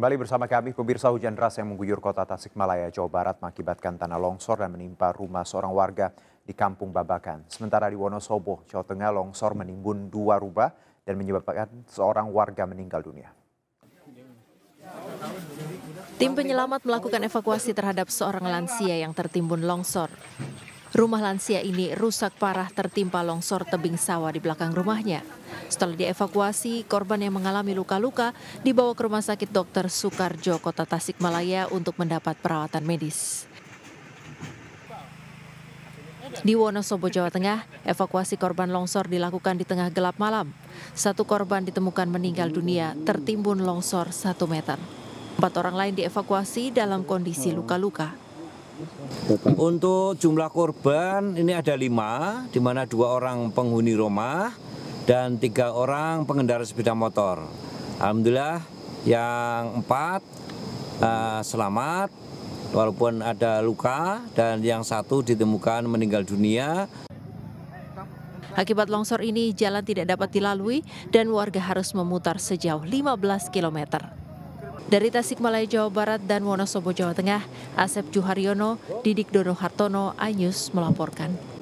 Kembali bersama kami, pemirsa hujan deras yang mengguyur kota Tasikmalaya, Jawa Barat mengakibatkan tanah longsor dan menimpa rumah seorang warga di Kampung Babakan. Sementara di Wonosobo, Jawa Tengah, longsor menimbun dua rubah dan menyebabkan seorang warga meninggal dunia. Tim penyelamat melakukan evakuasi terhadap seorang lansia yang tertimbun longsor. Rumah lansia ini rusak parah tertimpa longsor tebing sawah di belakang rumahnya. Setelah dievakuasi, korban yang mengalami luka-luka dibawa ke Rumah Sakit Dr. Soekarjo, Kota Tasikmalaya untuk mendapat perawatan medis. Di Wonosobo, Jawa Tengah, evakuasi korban longsor dilakukan di tengah gelap malam. Satu korban ditemukan meninggal dunia tertimbun longsor satu meter. Empat orang lain dievakuasi dalam kondisi luka-luka. Untuk jumlah korban ini ada lima, di mana dua orang penghuni rumah dan tiga orang pengendara sepeda motor. Alhamdulillah yang empat uh, selamat, walaupun ada luka dan yang satu ditemukan meninggal dunia. Akibat longsor ini, jalan tidak dapat dilalui dan warga harus memutar sejauh 15 kilometer. Dari Tasikmalaya, Jawa Barat dan Wonosobo, Jawa Tengah, Asep Juharyono, Didik Dono Hartono, Anyus melaporkan.